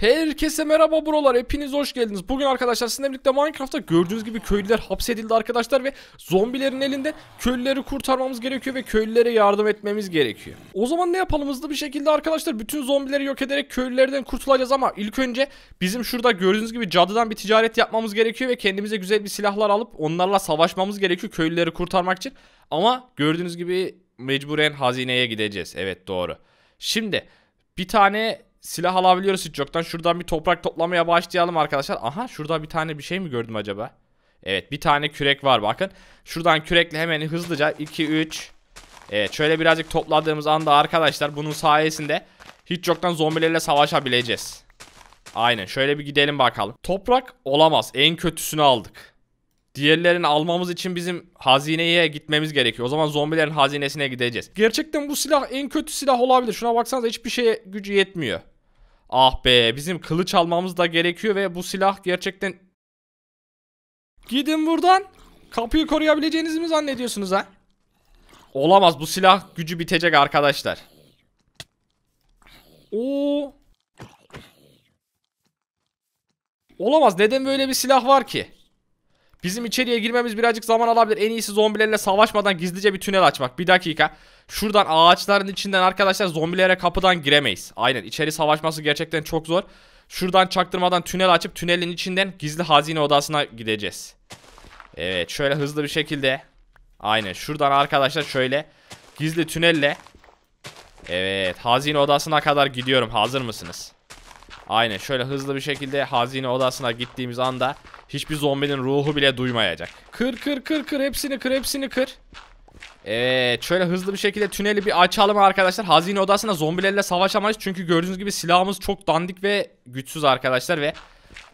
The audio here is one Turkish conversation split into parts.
Herkese merhaba buralar hepiniz hoş geldiniz. Bugün arkadaşlar sizinle birlikte Minecraft'ta gördüğünüz gibi köylüler hapsedildi arkadaşlar ve zombilerin elinde köylüleri kurtarmamız gerekiyor ve köylülere yardım etmemiz gerekiyor. O zaman ne yapalım hızlı bir şekilde arkadaşlar bütün zombileri yok ederek köylülerden kurtulacağız ama ilk önce bizim şurada gördüğünüz gibi cadıdan bir ticaret yapmamız gerekiyor ve kendimize güzel bir silahlar alıp onlarla savaşmamız gerekiyor köylüleri kurtarmak için. Ama gördüğünüz gibi mecburen hazineye gideceğiz. Evet doğru. Şimdi bir tane silah alabiliyoruz hiç yoktan. Şuradan bir toprak toplamaya başlayalım arkadaşlar. Aha şurada bir tane bir şey mi gördüm acaba? Evet bir tane kürek var bakın. Şuradan kürekle hemen hızlıca 2 3 Evet şöyle birazcık topladığımız anda arkadaşlar bunun sayesinde hiç yoktan zombilerle savaşabileceğiz. Aynen şöyle bir gidelim bakalım. Toprak olamaz en kötüsünü aldık. Diğerlerini almamız için bizim hazineye gitmemiz gerekiyor. O zaman zombilerin hazinesine gideceğiz. Gerçekten bu silah en kötü silah olabilir. Şuna baksanıza hiçbir şeye gücü yetmiyor. Ah be bizim kılıç almamız da gerekiyor ve bu silah gerçekten... Gidin buradan. Kapıyı koruyabileceğinizi mi zannediyorsunuz ha? Olamaz bu silah gücü bitecek arkadaşlar. Oo. Olamaz neden böyle bir silah var ki? Bizim içeriye girmemiz birazcık zaman alabilir. En iyisi zombilerle savaşmadan gizlice bir tünel açmak. Bir dakika. Şuradan ağaçların içinden arkadaşlar zombilere kapıdan giremeyiz. Aynen içeri savaşması gerçekten çok zor. Şuradan çaktırmadan tünel açıp tünelin içinden gizli hazine odasına gideceğiz. Evet şöyle hızlı bir şekilde. Aynen şuradan arkadaşlar şöyle gizli tünelle. Evet hazine odasına kadar gidiyorum. Hazır mısınız? Aynen şöyle hızlı bir şekilde hazine odasına gittiğimiz anda Hiçbir zombinin ruhu bile duymayacak. Kır kır kır kır hepsini kır hepsini kır. Evet şöyle hızlı bir şekilde tüneli bir açalım arkadaşlar. Hazine odasında zombilerle savaşamayız. Çünkü gördüğünüz gibi silahımız çok dandik ve güçsüz arkadaşlar ve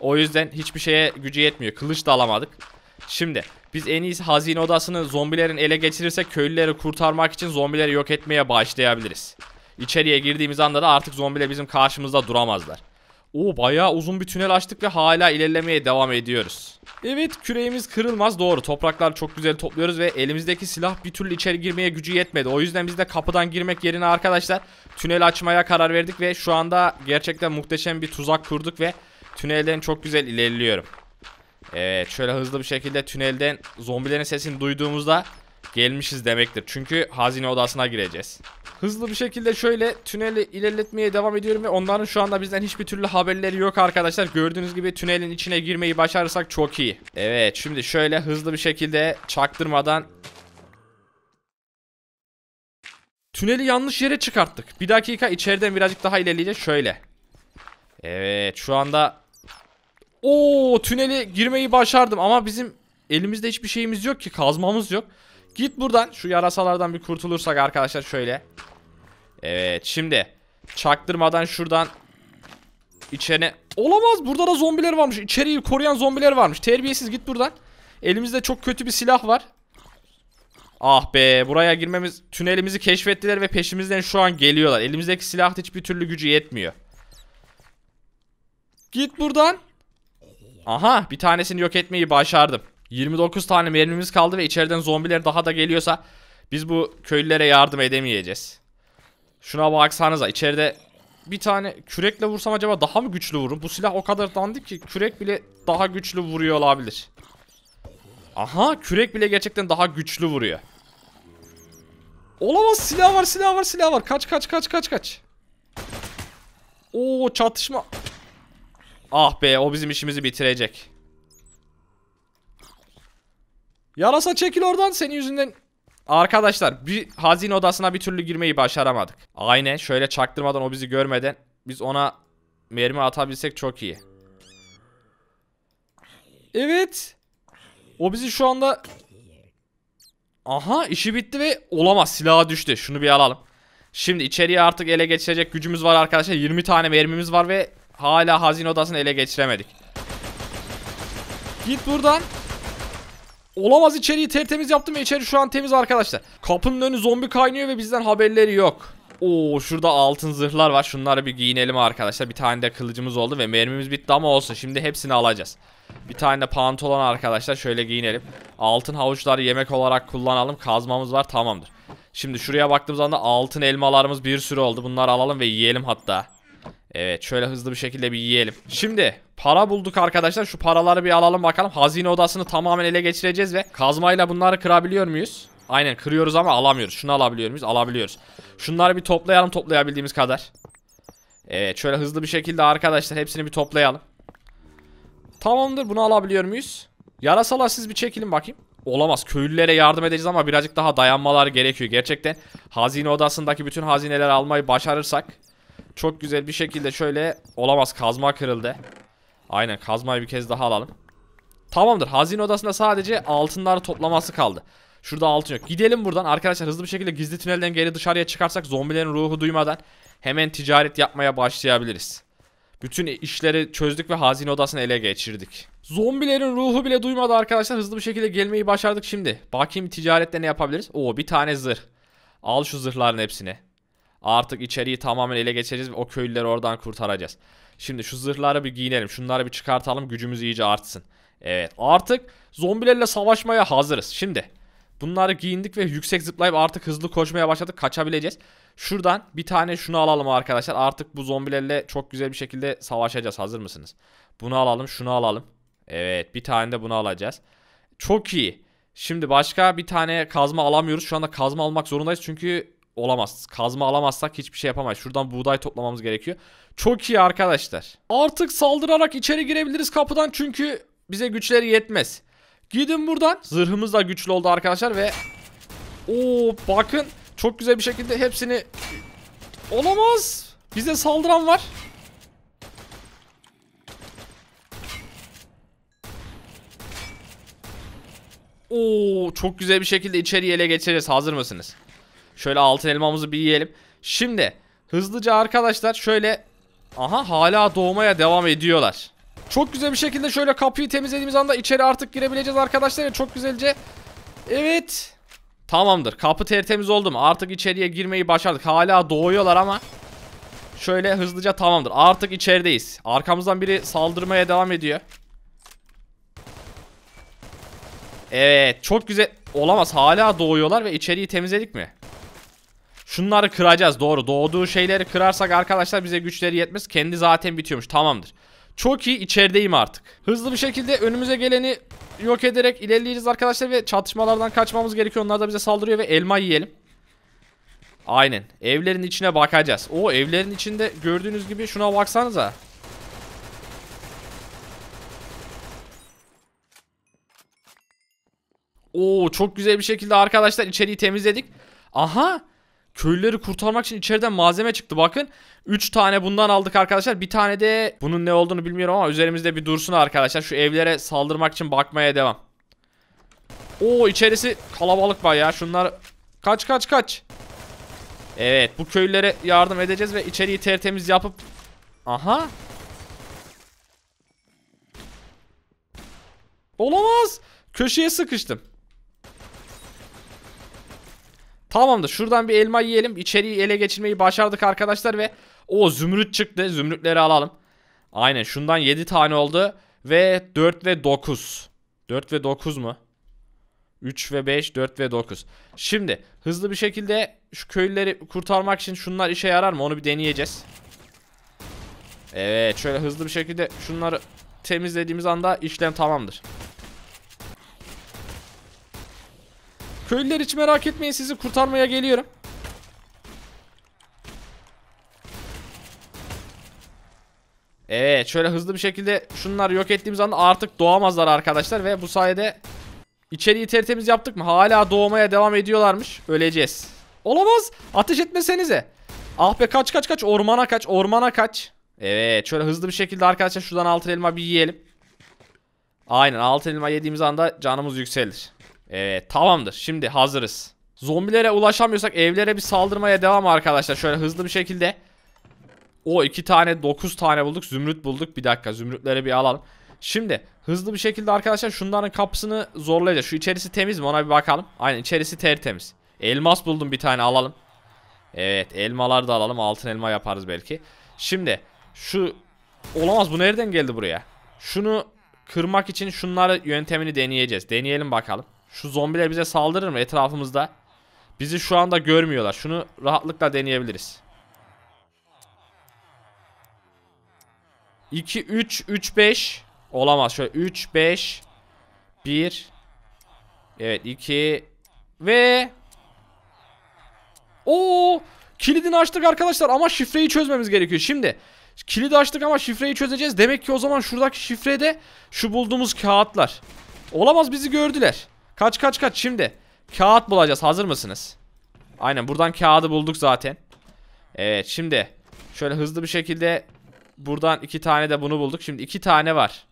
o yüzden hiçbir şeye gücü yetmiyor. Kılıç da alamadık. Şimdi biz en iyisi hazine odasını zombilerin ele geçirirsek köylüleri kurtarmak için zombileri yok etmeye başlayabiliriz. İçeriye girdiğimiz anda da artık zombiler bizim karşımızda duramazlar. Oo bayağı uzun bir tünel açtık ve hala ilerlemeye devam ediyoruz. Evet küreğimiz kırılmaz doğru topraklar çok güzel topluyoruz ve elimizdeki silah bir türlü içeri girmeye gücü yetmedi. O yüzden biz de kapıdan girmek yerine arkadaşlar tünel açmaya karar verdik ve şu anda gerçekten muhteşem bir tuzak kurduk ve tünelden çok güzel ilerliyorum. Evet şöyle hızlı bir şekilde tünelden zombilerin sesini duyduğumuzda gelmişiz demektir. Çünkü hazine odasına gireceğiz. Hızlı bir şekilde şöyle tüneli ilerletmeye devam ediyorum ve onların şu anda bizden hiçbir türlü haberleri yok arkadaşlar. Gördüğünüz gibi tünelin içine girmeyi başarırsak çok iyi. Evet şimdi şöyle hızlı bir şekilde çaktırmadan Tüneli yanlış yere çıkarttık. Bir dakika içeriden birazcık daha ilerleyeceğiz. Şöyle. Evet şu anda o tüneli girmeyi başardım ama bizim elimizde hiçbir şeyimiz yok ki kazmamız yok. Git buradan. Şu yarasalardan bir kurtulursak arkadaşlar şöyle. Evet şimdi. Çaktırmadan şuradan içerine. Olamaz burada da zombiler varmış. İçeriği koruyan zombiler varmış. Terbiyesiz git buradan. Elimizde çok kötü bir silah var. Ah be buraya girmemiz tünelimizi keşfettiler ve peşimizden şu an geliyorlar. Elimizdeki silah hiçbir türlü gücü yetmiyor. Git buradan. Aha bir tanesini yok etmeyi başardım. 29 tane mermimiz kaldı ve içeriden zombiler daha da geliyorsa biz bu köylülere yardım edemeyeceğiz. Şuna baksanıza içeride bir tane kürekle vursam acaba daha mı güçlü vururum? Bu silah o kadar dandik ki kürek bile daha güçlü vuruyor olabilir. Aha kürek bile gerçekten daha güçlü vuruyor. Olamaz silah var silah var silah var. Kaç kaç kaç kaç kaç. Oo çatışma. Ah be o bizim işimizi bitirecek. Yarasa çekil oradan senin yüzünden. Arkadaşlar bir hazine odasına bir türlü girmeyi başaramadık. Aynen şöyle çaktırmadan o bizi görmeden biz ona mermi atabilsek çok iyi. Evet. O bizi şu anda... Aha işi bitti ve olamaz silaha düştü. Şunu bir alalım. Şimdi içeriye artık ele geçirecek gücümüz var arkadaşlar. 20 tane mermimiz var ve hala hazine odasını ele geçiremedik. Git buradan. Olamaz içeriği tertemiz yaptım ve içeri şu an temiz arkadaşlar. Kapının önü zombi kaynıyor ve bizden haberleri yok. Oo şurada altın zırhlar var. Şunları bir giyinelim arkadaşlar. Bir tane de kılıcımız oldu ve mermimiz bitti ama olsun. Şimdi hepsini alacağız. Bir tane de pantolon arkadaşlar. Şöyle giyinelim. Altın havuçları yemek olarak kullanalım. Kazmamız var tamamdır. Şimdi şuraya baktığımız anda altın elmalarımız bir sürü oldu. Bunları alalım ve yiyelim hatta. Evet şöyle hızlı bir şekilde bir yiyelim. Şimdi para bulduk arkadaşlar. Şu paraları bir alalım bakalım. Hazine odasını tamamen ele geçireceğiz ve kazmayla bunları kırabiliyor muyuz? Aynen kırıyoruz ama alamıyoruz. Şunu alabiliyor muyuz? Alabiliyoruz. Şunları bir toplayalım toplayabildiğimiz kadar. Evet şöyle hızlı bir şekilde arkadaşlar hepsini bir toplayalım. Tamamdır bunu alabiliyor muyuz? Yarasalar siz bir çekilin bakayım. Olamaz köylülere yardım edeceğiz ama birazcık daha dayanmalar gerekiyor. Gerçekten hazine odasındaki bütün hazineleri almayı başarırsak çok güzel bir şekilde şöyle olamaz kazma kırıldı. Aynen kazmayı bir kez daha alalım. Tamamdır hazine odasında sadece altınlar toplaması kaldı. Şurada altın yok. Gidelim buradan arkadaşlar hızlı bir şekilde gizli tünelden geri dışarıya çıkarsak zombilerin ruhu duymadan hemen ticaret yapmaya başlayabiliriz. Bütün işleri çözdük ve hazine odasını ele geçirdik. Zombilerin ruhu bile duymadı arkadaşlar. Hızlı bir şekilde gelmeyi başardık şimdi. Bakayım ticarette ne yapabiliriz? Oo bir tane zırh. Al şu zırhların hepsini. Artık içeriği tamamen ele geçeceğiz ve o köylüleri oradan kurtaracağız. Şimdi şu zırhları bir giyinelim. Şunları bir çıkartalım. Gücümüz iyice artsın. Evet artık zombilerle savaşmaya hazırız. Şimdi bunları giyindik ve yüksek zıplayıp artık hızlı koşmaya başladık. Kaçabileceğiz. Şuradan bir tane şunu alalım arkadaşlar. Artık bu zombilerle çok güzel bir şekilde savaşacağız. Hazır mısınız? Bunu alalım şunu alalım. Evet bir tane de bunu alacağız. Çok iyi. Şimdi başka bir tane kazma alamıyoruz. Şu anda kazma almak zorundayız. Çünkü olamaz. Kazma alamazsak hiçbir şey yapamayız. Şuradan buğday toplamamız gerekiyor. Çok iyi arkadaşlar. Artık saldırarak içeri girebiliriz kapıdan çünkü bize güçleri yetmez. Gidin buradan. Zırhımız da güçlü oldu arkadaşlar ve... Oo bakın çok güzel bir şekilde hepsini... Olamaz. Bize saldıran var. Oo çok güzel bir şekilde içeriye ele geçeceğiz. Hazır mısınız? Şöyle altın elmamızı bir yiyelim. Şimdi hızlıca arkadaşlar şöyle aha hala doğmaya devam ediyorlar. Çok güzel bir şekilde şöyle kapıyı temizlediğimiz anda içeri artık girebileceğiz arkadaşlar. Çok güzelce. Evet. Tamamdır. Kapı tertemiz oldu mu? Artık içeriye girmeyi başardık. Hala doğuyorlar ama şöyle hızlıca tamamdır. Artık içerideyiz. Arkamızdan biri saldırmaya devam ediyor. Evet. Çok güzel. Olamaz. Hala doğuyorlar ve içeriği temizledik mi? Şunları kıracağız doğru. Doğduğu şeyleri kırarsak arkadaşlar bize güçleri yetmez. Kendi zaten bitiyormuş tamamdır. Çok iyi içerideyim artık. Hızlı bir şekilde önümüze geleni yok ederek ilerleyeceğiz arkadaşlar ve çatışmalardan kaçmamız gerekiyor. Onlar da bize saldırıyor ve elma yiyelim. Aynen. Evlerin içine bakacağız. O evlerin içinde gördüğünüz gibi şuna baksanıza. Oo çok güzel bir şekilde arkadaşlar içeriği temizledik. Aha köylüleri kurtarmak için içeriden malzeme çıktı bakın. 3 tane bundan aldık arkadaşlar. Bir tane de bunun ne olduğunu bilmiyorum ama üzerimizde bir dursun arkadaşlar. Şu evlere saldırmak için bakmaya devam. Oo içerisi kalabalık bayağı. Şunlar kaç kaç kaç. Evet bu köylülere yardım edeceğiz ve içeriği tertemiz yapıp Aha. Olamaz. Köşeye sıkıştım. Tamamdır. şuradan bir elma yiyelim. İçeriği ele geçirmeyi başardık arkadaşlar ve o zümrüt çıktı. Zümrütleri alalım. Aynen şundan 7 tane oldu ve 4 ve 9. 4 ve 9 mu? 3 ve 5, 4 ve 9. Şimdi hızlı bir şekilde şu köylüleri kurtarmak için şunlar işe yarar mı? Onu bir deneyeceğiz. Evet şöyle hızlı bir şekilde şunları temizlediğimiz anda işlem tamamdır. Köylüler hiç merak etmeyin sizi kurtarmaya geliyorum. Evet şöyle hızlı bir şekilde şunları yok ettiğimiz anda artık doğamazlar arkadaşlar ve bu sayede içeriği tertemiz yaptık mı? Hala doğmaya devam ediyorlarmış. Öleceğiz. Olamaz. Ateş etmesenize. Ah be kaç kaç kaç ormana kaç ormana kaç. Evet şöyle hızlı bir şekilde arkadaşlar şuradan altın elma bir yiyelim. Aynen altın elma yediğimiz anda canımız yükselir. Evet tamamdır. Şimdi hazırız. Zombilere ulaşamıyorsak evlere bir saldırmaya devam arkadaşlar. Şöyle hızlı bir şekilde. O iki tane dokuz tane bulduk. Zümrüt bulduk. Bir dakika zümrütleri bir alalım. Şimdi hızlı bir şekilde arkadaşlar şunların kapısını zorlayacağız. Şu içerisi temiz mi ona bir bakalım. Aynen içerisi tertemiz. Elmas buldum bir tane alalım. Evet elmalar da alalım. Altın elma yaparız belki. Şimdi şu olamaz bu nereden geldi buraya? Şunu kırmak için şunları yöntemini deneyeceğiz. Deneyelim bakalım. Şu zombiler bize saldırır mı etrafımızda? Bizi şu anda görmüyorlar. Şunu rahatlıkla deneyebiliriz. 2, 3, 3, 5. Olamaz. Şöyle 3, 5, 1. Evet 2. Ve... Oo, Kilidini açtık arkadaşlar ama şifreyi çözmemiz gerekiyor. Şimdi... Kilidi açtık ama şifreyi çözeceğiz. Demek ki o zaman şuradaki şifrede şu bulduğumuz kağıtlar. Olamaz bizi gördüler. Kaç kaç kaç şimdi. Kağıt bulacağız. Hazır mısınız? Aynen buradan kağıdı bulduk zaten. Evet şimdi. Şöyle hızlı bir şekilde buradan iki tane de bunu bulduk. Şimdi iki tane var.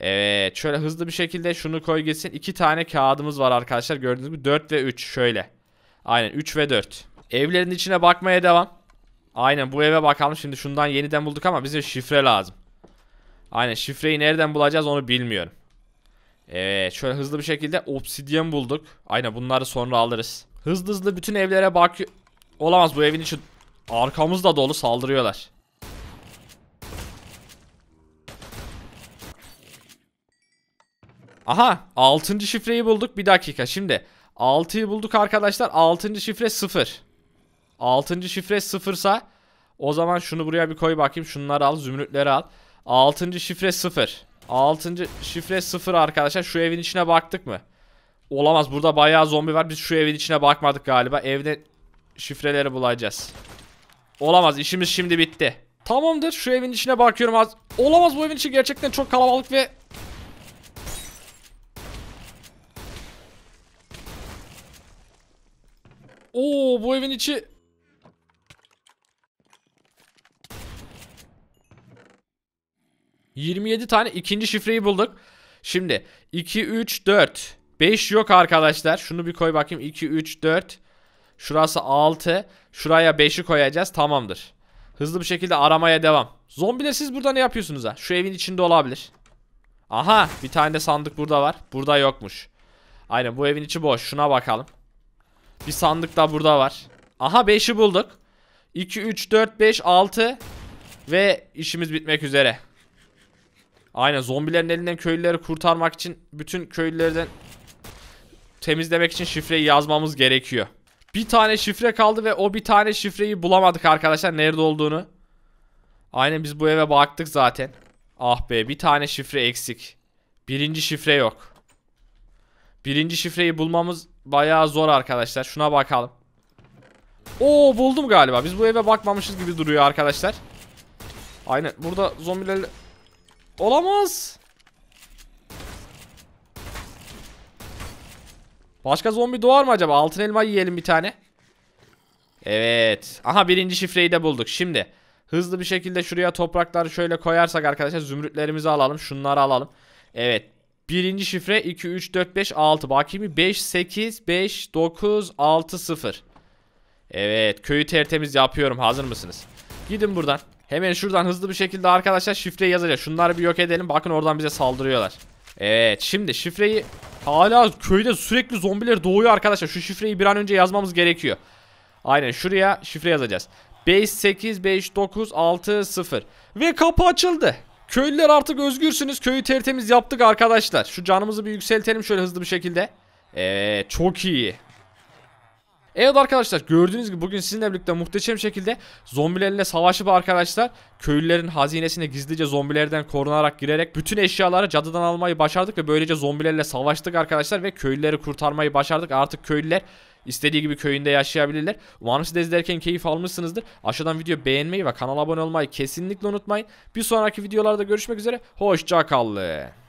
Evet şöyle hızlı bir şekilde şunu koy gitsin. İki tane kağıdımız var arkadaşlar. Gördüğünüz gibi 4 ve 3 şöyle. Aynen 3 ve 4. Evlerin içine bakmaya devam. Aynen bu eve bakalım. Şimdi şundan yeniden bulduk ama bize şifre lazım. Aynen şifreyi nereden bulacağız onu bilmiyorum. Evet şöyle hızlı bir şekilde obsidyen bulduk. Aynen bunları sonra alırız. Hızlı hızlı bütün evlere bak... Olamaz bu evin içi arkamızda dolu saldırıyorlar. Aha 6. şifreyi bulduk bir dakika şimdi. 6'yı bulduk arkadaşlar 6. şifre 0. 6. şifre 0 sa o zaman şunu buraya bir koy bakayım şunları al zümrütleri al. 6. şifre 0. Altıncı şifre sıfır arkadaşlar. Şu evin içine baktık mı? Olamaz burada bayağı zombi var. Biz şu evin içine bakmadık galiba. Evde şifreleri bulacağız. Olamaz İşimiz şimdi bitti. Tamamdır şu evin içine bakıyorum az. Olamaz bu evin içi gerçekten çok kalabalık ve... Oo bu evin içi 27 tane ikinci şifreyi bulduk. Şimdi 2, 3, 4. 5 yok arkadaşlar. Şunu bir koy bakayım. 2, 3, 4. Şurası 6. Şuraya 5'i koyacağız. Tamamdır. Hızlı bir şekilde aramaya devam. Zombiler siz burada ne yapıyorsunuz ha? Şu evin içinde olabilir. Aha bir tane de sandık burada var. Burada yokmuş. Aynen bu evin içi boş. Şuna bakalım. Bir sandık da burada var. Aha 5'i bulduk. 2, 3, 4, 5, 6. Ve işimiz bitmek üzere. Aynen zombilerin elinden köylüleri kurtarmak için bütün köylülerden temizlemek için şifreyi yazmamız gerekiyor. Bir tane şifre kaldı ve o bir tane şifreyi bulamadık arkadaşlar nerede olduğunu. Aynen biz bu eve baktık zaten. Ah be bir tane şifre eksik. Birinci şifre yok. Birinci şifreyi bulmamız bayağı zor arkadaşlar. Şuna bakalım. Oo buldum galiba. Biz bu eve bakmamışız gibi duruyor arkadaşlar. Aynen burada zombilerle Olamaz. Başka zombi doğar mı acaba? Altın elma yiyelim bir tane. Evet. Aha birinci şifreyi de bulduk. Şimdi hızlı bir şekilde şuraya toprakları şöyle koyarsak arkadaşlar zümrütlerimizi alalım. Şunları alalım. Evet. Birinci şifre 2, 3, 4, 5, 6. Bakayım 5, 8, 5, 9, 6, 0. Evet. Köyü tertemiz yapıyorum. Hazır mısınız? Gidin buradan. Hemen şuradan hızlı bir şekilde arkadaşlar şifreyi yazacağız. Şunları bir yok edelim. Bakın oradan bize saldırıyorlar. Evet şimdi şifreyi hala köyde sürekli zombiler doğuyor arkadaşlar. Şu şifreyi bir an önce yazmamız gerekiyor. Aynen şuraya şifre yazacağız. 8 585960 Ve kapı açıldı. Köylüler artık özgürsünüz. Köyü tertemiz yaptık arkadaşlar. Şu canımızı bir yükseltelim şöyle hızlı bir şekilde. Evet çok iyi. Evet arkadaşlar gördüğünüz gibi bugün sizinle birlikte muhteşem şekilde zombilerle savaşıp arkadaşlar köylülerin hazinesine gizlice zombilerden korunarak girerek bütün eşyaları cadıdan almayı başardık ve böylece zombilerle savaştık arkadaşlar ve köylüleri kurtarmayı başardık. Artık köylüler istediği gibi köyünde yaşayabilirler. Umarım siz izlerken keyif almışsınızdır. Aşağıdan video beğenmeyi ve kanala abone olmayı kesinlikle unutmayın. Bir sonraki videolarda görüşmek üzere. Hoşça kalın.